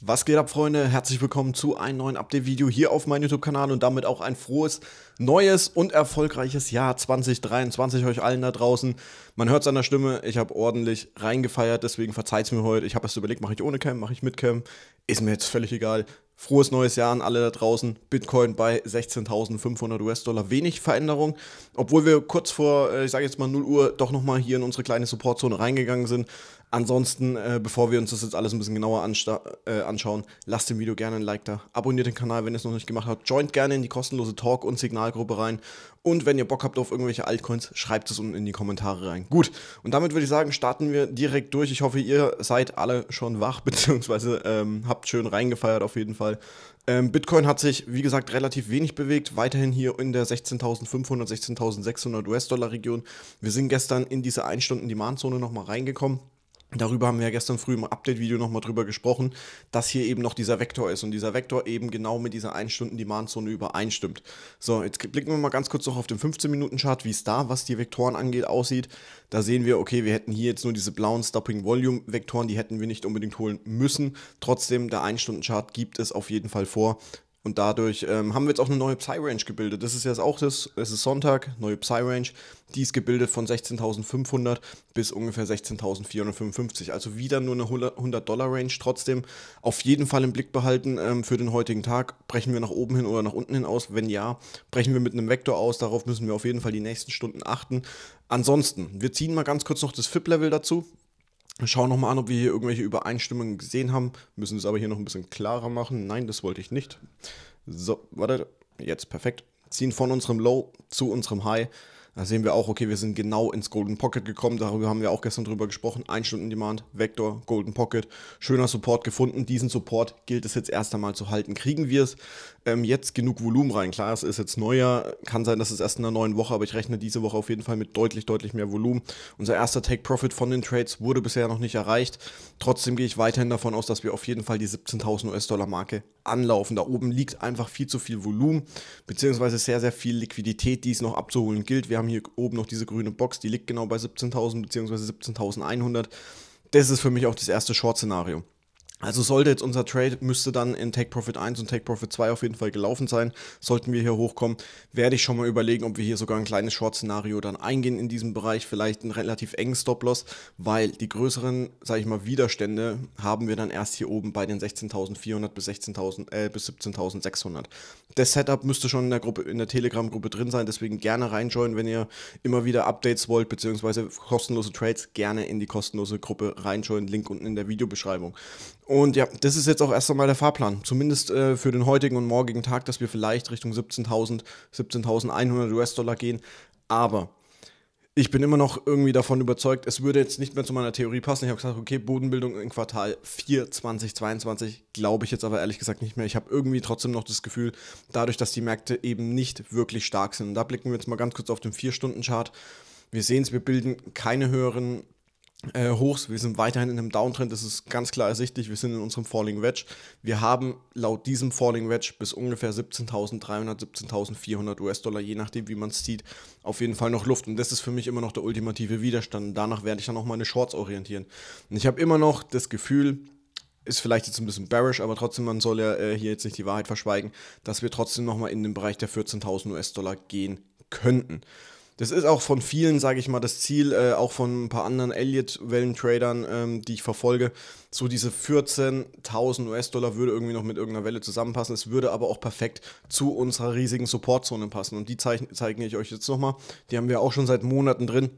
Was geht ab, Freunde? Herzlich willkommen zu einem neuen Update-Video hier auf meinem YouTube-Kanal und damit auch ein frohes, neues und erfolgreiches Jahr 2023 euch allen da draußen. Man hört es an der Stimme, ich habe ordentlich reingefeiert, deswegen verzeiht es mir heute. Ich habe erst überlegt, mache ich ohne Cam, mache ich mit Cam. Ist mir jetzt völlig egal. Frohes neues Jahr an alle da draußen. Bitcoin bei 16.500 US-Dollar. Wenig Veränderung, obwohl wir kurz vor, äh, ich sage jetzt mal 0 Uhr, doch nochmal hier in unsere kleine Supportzone reingegangen sind. Ansonsten, äh, bevor wir uns das jetzt alles ein bisschen genauer äh, anschauen, lasst dem Video gerne ein Like da, abonniert den Kanal, wenn ihr es noch nicht gemacht habt, joint gerne in die kostenlose Talk- und Signalgruppe rein und wenn ihr Bock habt auf irgendwelche Altcoins, schreibt es unten in die Kommentare rein. Gut, und damit würde ich sagen, starten wir direkt durch. Ich hoffe, ihr seid alle schon wach, beziehungsweise ähm, habt schön reingefeiert auf jeden Fall. Ähm, Bitcoin hat sich, wie gesagt, relativ wenig bewegt, weiterhin hier in der 16.500, 16.600 US-Dollar-Region. Wir sind gestern in diese 1-Stunden-Demand-Zone nochmal reingekommen. Darüber haben wir ja gestern früh im Update-Video nochmal drüber gesprochen, dass hier eben noch dieser Vektor ist und dieser Vektor eben genau mit dieser 1-Stunden-Demand-Zone übereinstimmt. So, jetzt blicken wir mal ganz kurz noch auf den 15-Minuten-Chart, wie es da, was die Vektoren angeht, aussieht. Da sehen wir, okay, wir hätten hier jetzt nur diese blauen Stopping-Volume-Vektoren, die hätten wir nicht unbedingt holen müssen. Trotzdem, der 1-Stunden-Chart gibt es auf jeden Fall vor, und dadurch ähm, haben wir jetzt auch eine neue Psy-Range gebildet. Das ist jetzt auch das, es ist Sonntag, neue Psy-Range. Die ist gebildet von 16.500 bis ungefähr 16.455. Also wieder nur eine 100-Dollar-Range. Trotzdem auf jeden Fall im Blick behalten ähm, für den heutigen Tag. Brechen wir nach oben hin oder nach unten hin aus? Wenn ja, brechen wir mit einem Vektor aus. Darauf müssen wir auf jeden Fall die nächsten Stunden achten. Ansonsten, wir ziehen mal ganz kurz noch das FIP-Level dazu schauen nochmal an, ob wir hier irgendwelche Übereinstimmungen gesehen haben. Müssen es aber hier noch ein bisschen klarer machen. Nein, das wollte ich nicht. So, warte. Jetzt perfekt. Ziehen von unserem Low zu unserem High. Da sehen wir auch, okay, wir sind genau ins Golden Pocket gekommen. Darüber haben wir auch gestern drüber gesprochen. Ein Stunden Demand, Vector, Golden Pocket. Schöner Support gefunden. Diesen Support gilt es jetzt erst einmal zu halten. Kriegen wir es? ähm, jetzt genug Volumen rein. Klar, es ist jetzt Neujahr, kann sein, dass es erst in der neuen Woche, aber ich rechne diese Woche auf jeden Fall mit deutlich, deutlich mehr Volumen. Unser erster Take-Profit von den Trades wurde bisher noch nicht erreicht. Trotzdem gehe ich weiterhin davon aus, dass wir auf jeden Fall die 17.000 US-Dollar-Marke anlaufen. Da oben liegt einfach viel zu viel Volumen, beziehungsweise sehr, sehr viel Liquidität, die es noch abzuholen gilt. Wir haben hier oben noch diese grüne Box, die liegt genau bei 17.000 beziehungsweise 17.100. Das ist für mich auch das erste Short-Szenario. Also sollte jetzt unser Trade, müsste dann in Take Profit 1 und Take Profit 2 auf jeden Fall gelaufen sein. Sollten wir hier hochkommen, werde ich schon mal überlegen, ob wir hier sogar ein kleines Short-Szenario dann eingehen in diesem Bereich. Vielleicht einen relativ engen Stop-Loss, weil die größeren, sage ich mal, Widerstände haben wir dann erst hier oben bei den 16.400 bis, 16 äh, bis 17.600. Das Setup müsste schon in der, der Telegram-Gruppe drin sein, deswegen gerne reinjoinen, wenn ihr immer wieder Updates wollt, beziehungsweise kostenlose Trades, gerne in die kostenlose Gruppe reinjoinen. Link unten in der Videobeschreibung. Und ja, das ist jetzt auch erst einmal der Fahrplan. Zumindest äh, für den heutigen und morgigen Tag, dass wir vielleicht Richtung 17.000, 17.100 US-Dollar gehen. Aber ich bin immer noch irgendwie davon überzeugt, es würde jetzt nicht mehr zu meiner Theorie passen. Ich habe gesagt, okay, Bodenbildung in Quartal 4 2022 glaube ich jetzt aber ehrlich gesagt nicht mehr. Ich habe irgendwie trotzdem noch das Gefühl, dadurch, dass die Märkte eben nicht wirklich stark sind. Und da blicken wir jetzt mal ganz kurz auf den 4-Stunden-Chart. Wir sehen es, wir bilden keine höheren äh, Hochs. Wir sind weiterhin in einem Downtrend, das ist ganz klar ersichtlich. Wir sind in unserem Falling Wedge. Wir haben laut diesem Falling Wedge bis ungefähr 17.300, 17.400 US-Dollar, je nachdem, wie man es sieht, auf jeden Fall noch Luft. Und das ist für mich immer noch der ultimative Widerstand. Und danach werde ich dann auch meine Shorts orientieren. Und ich habe immer noch das Gefühl, ist vielleicht jetzt ein bisschen bearish, aber trotzdem, man soll ja äh, hier jetzt nicht die Wahrheit verschweigen, dass wir trotzdem nochmal in den Bereich der 14.000 US-Dollar gehen könnten. Das ist auch von vielen, sage ich mal, das Ziel, äh, auch von ein paar anderen Elliott-Wellentradern, ähm, die ich verfolge. So diese 14.000 US-Dollar würde irgendwie noch mit irgendeiner Welle zusammenpassen. Es würde aber auch perfekt zu unserer riesigen Supportzone passen. Und die zeichne, zeige ich euch jetzt nochmal. Die haben wir auch schon seit Monaten drin.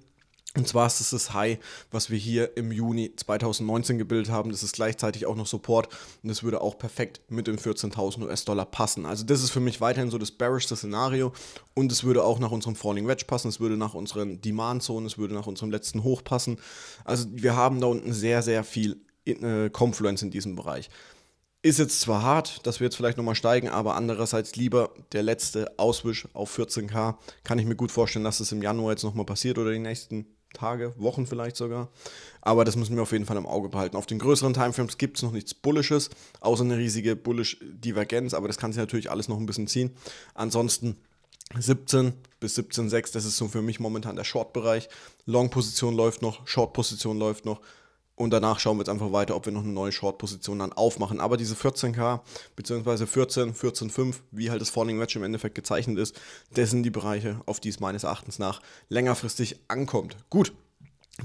Und zwar ist es das High, was wir hier im Juni 2019 gebildet haben. Das ist gleichzeitig auch noch Support und das würde auch perfekt mit dem 14.000 US-Dollar passen. Also das ist für mich weiterhin so das bearishste Szenario und es würde auch nach unserem Falling Wedge passen, es würde nach unseren Demand-Zonen, es würde nach unserem letzten Hoch passen. Also wir haben da unten sehr, sehr viel äh, Confluence in diesem Bereich. Ist jetzt zwar hart, dass wir jetzt vielleicht nochmal steigen, aber andererseits lieber der letzte Auswisch auf 14k. Kann ich mir gut vorstellen, dass das im Januar jetzt nochmal passiert oder die nächsten Tage, Wochen vielleicht sogar. Aber das müssen wir auf jeden Fall im Auge behalten. Auf den größeren Timeframes gibt es noch nichts Bullisches, außer eine riesige Bullish-Divergenz, aber das kann sich natürlich alles noch ein bisschen ziehen. Ansonsten 17 bis 17,6, das ist so für mich momentan der Short-Bereich. Long-Position läuft noch, Short-Position läuft noch, und danach schauen wir jetzt einfach weiter, ob wir noch eine neue Short-Position dann aufmachen. Aber diese 14K, beziehungsweise 14, 14,5, wie halt das Falling Wedge im Endeffekt gezeichnet ist, das sind die Bereiche, auf die es meines Erachtens nach längerfristig ankommt. Gut,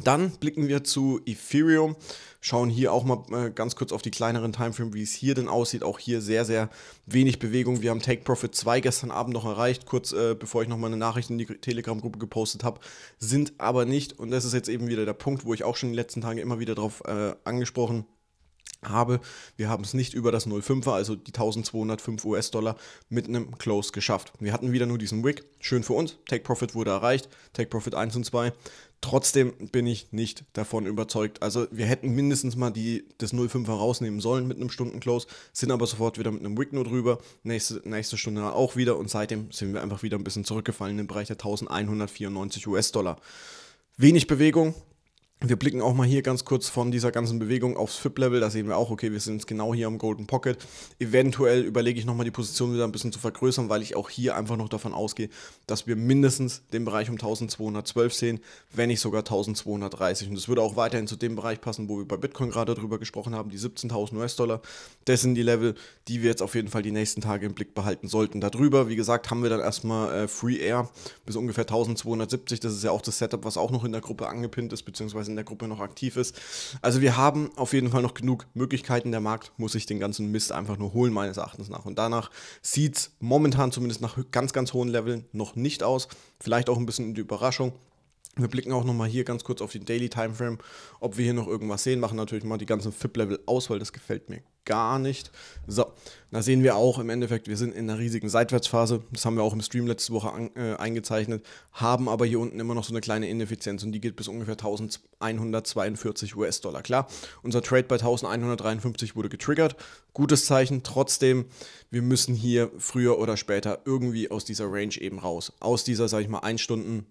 dann blicken wir zu Ethereum, schauen hier auch mal äh, ganz kurz auf die kleineren Timeframe, wie es hier denn aussieht. Auch hier sehr, sehr wenig Bewegung. Wir haben Take Profit 2 gestern Abend noch erreicht, kurz äh, bevor ich nochmal eine Nachricht in die Telegram-Gruppe gepostet habe, sind aber nicht. Und das ist jetzt eben wieder der Punkt, wo ich auch schon in den letzten Tagen immer wieder darauf äh, angesprochen habe habe. Wir haben es nicht über das 05er, also die 1205 US-Dollar, mit einem Close geschafft. Wir hatten wieder nur diesen Wick, schön für uns. Take Profit wurde erreicht, Take Profit 1 und 2. Trotzdem bin ich nicht davon überzeugt. Also wir hätten mindestens mal die, das 05er rausnehmen sollen mit einem Stunden-Close, sind aber sofort wieder mit einem Wick nur drüber, nächste, nächste Stunde auch wieder und seitdem sind wir einfach wieder ein bisschen zurückgefallen im Bereich der 1194 US-Dollar. Wenig Bewegung, wir blicken auch mal hier ganz kurz von dieser ganzen Bewegung aufs FIP-Level. Da sehen wir auch, okay, wir sind jetzt genau hier am Golden Pocket. Eventuell überlege ich nochmal die Position wieder ein bisschen zu vergrößern, weil ich auch hier einfach noch davon ausgehe, dass wir mindestens den Bereich um 1212 sehen, wenn nicht sogar 1230. Und das würde auch weiterhin zu dem Bereich passen, wo wir bei Bitcoin gerade drüber gesprochen haben, die 17.000 US-Dollar. Das sind die Level, die wir jetzt auf jeden Fall die nächsten Tage im Blick behalten sollten. Darüber, wie gesagt, haben wir dann erstmal äh, Free Air bis ungefähr 1270. Das ist ja auch das Setup, was auch noch in der Gruppe angepinnt ist, beziehungsweise in der Gruppe noch aktiv ist. Also wir haben auf jeden Fall noch genug Möglichkeiten. Der Markt muss sich den ganzen Mist einfach nur holen, meines Erachtens nach. Und danach sieht es momentan zumindest nach ganz, ganz hohen Leveln noch nicht aus. Vielleicht auch ein bisschen die Überraschung. Wir blicken auch nochmal hier ganz kurz auf den Daily Timeframe, ob wir hier noch irgendwas sehen. Machen natürlich mal die ganzen FIP-Level aus, weil das gefällt mir gar nicht. So, da sehen wir auch im Endeffekt, wir sind in einer riesigen Seitwärtsphase. Das haben wir auch im Stream letzte Woche an, äh, eingezeichnet, haben aber hier unten immer noch so eine kleine Ineffizienz und die geht bis ungefähr 1142 US-Dollar. Klar, unser Trade bei 1153 wurde getriggert. Gutes Zeichen. Trotzdem, wir müssen hier früher oder später irgendwie aus dieser Range eben raus. Aus dieser, sag ich mal, 1 Stunden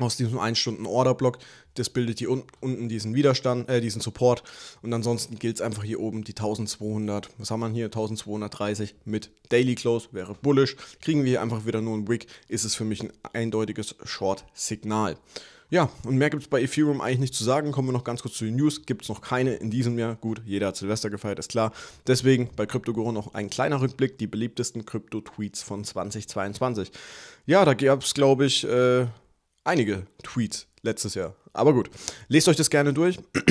aus diesem 1 Stunden Order Block. Das bildet hier un unten diesen Widerstand, äh, diesen Support. Und ansonsten gilt es einfach hier oben die 1200, was haben wir hier, 1230 mit Daily Close, wäre bullish. Kriegen wir hier einfach wieder nur einen Wick, ist es für mich ein eindeutiges Short-Signal. Ja, und mehr gibt es bei Ethereum eigentlich nicht zu sagen. Kommen wir noch ganz kurz zu den News. Gibt es noch keine in diesem Jahr. Gut, jeder hat Silvester gefeiert, ist klar. Deswegen bei CryptoGuru noch ein kleiner Rückblick, die beliebtesten Krypto-Tweets von 2022. Ja, da gab es, glaube ich, äh, einige Tweets letztes Jahr. Aber gut, lest euch das gerne durch.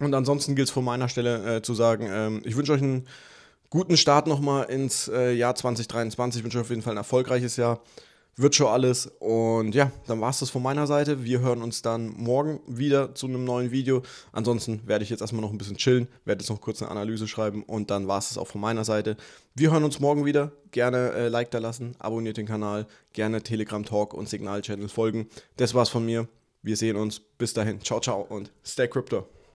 Und ansonsten gilt es von meiner Stelle äh, zu sagen, ähm, ich wünsche euch einen guten Start nochmal ins äh, Jahr 2023. Ich wünsche euch auf jeden Fall ein erfolgreiches Jahr. Wird schon alles. Und ja, dann war es das von meiner Seite. Wir hören uns dann morgen wieder zu einem neuen Video. Ansonsten werde ich jetzt erstmal noch ein bisschen chillen, werde jetzt noch kurz eine Analyse schreiben und dann war es das auch von meiner Seite. Wir hören uns morgen wieder. Gerne äh, Like da lassen, abonniert den Kanal, gerne Telegram Talk und Signal Channel folgen. Das war's von mir. Wir sehen uns. Bis dahin. Ciao, ciao und stay crypto.